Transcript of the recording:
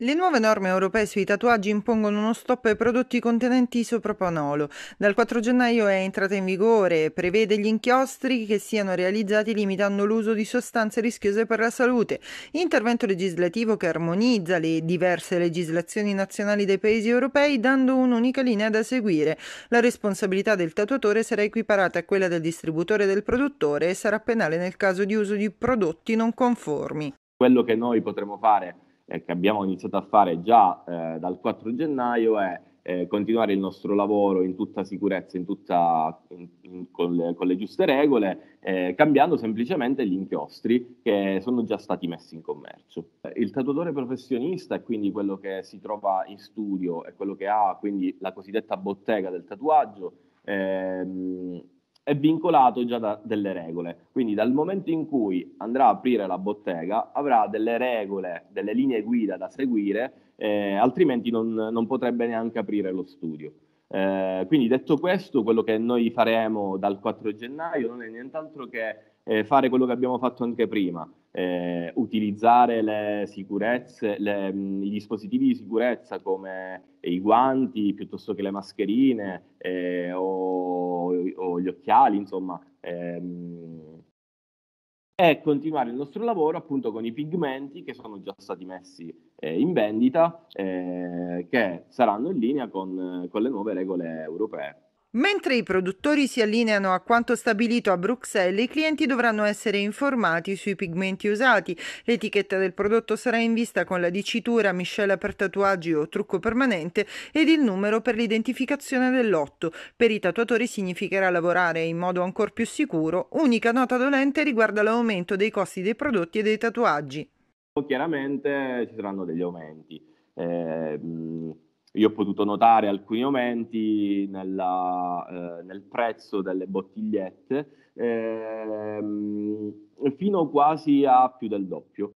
Le nuove norme europee sui tatuaggi impongono uno stop ai prodotti contenenti isopropanolo. Dal 4 gennaio è entrata in vigore e prevede gli inchiostri che siano realizzati limitando l'uso di sostanze rischiose per la salute. Intervento legislativo che armonizza le diverse legislazioni nazionali dei paesi europei dando un'unica linea da seguire. La responsabilità del tatuatore sarà equiparata a quella del distributore e del produttore e sarà penale nel caso di uso di prodotti non conformi. Quello che noi potremo fare eh, che abbiamo iniziato a fare già eh, dal 4 gennaio è eh, continuare il nostro lavoro in tutta sicurezza, in tutta, in, in, con, le, con, le, giuste regole, eh, cambiando semplicemente gli inchiostri che sono già stati messi in commercio. Il tatuatore professionista è quindi quello che si trova in studio, è quello che ha quindi la cosiddetta bottega del tatuaggio. Ehm, è vincolato già da delle regole. Quindi dal momento in cui andrà a aprire la bottega avrà delle regole, delle linee guida da seguire, eh, altrimenti non, non, potrebbe neanche aprire lo studio. Eh, quindi detto questo, quello che noi faremo dal 4 gennaio non è nient'altro che eh, fare quello che abbiamo fatto anche prima, eh, utilizzare le sicurezze, le, mm, i dispositivi di sicurezza come i guanti piuttosto che le mascherine eh, o o gli occhiali, insomma, ehm, e continuare il nostro lavoro appunto con i pigmenti che sono già stati messi eh, in vendita, eh, che saranno in linea con, con le nuove regole europee. Mentre i produttori si allineano a quanto stabilito a Bruxelles, i clienti dovranno essere informati sui pigmenti usati. L'etichetta del prodotto sarà in vista con la dicitura miscela per tatuaggi o trucco permanente ed il numero per l'identificazione del lotto. Per i tatuatori significherà lavorare in modo ancora più sicuro. Unica nota dolente riguarda l'aumento dei costi dei prodotti e dei tatuaggi. Chiaramente ci saranno degli aumenti. Eh, io ho potuto notare alcuni aumenti nella, eh, nel prezzo delle bottigliette, ehm, fino quasi a più del doppio.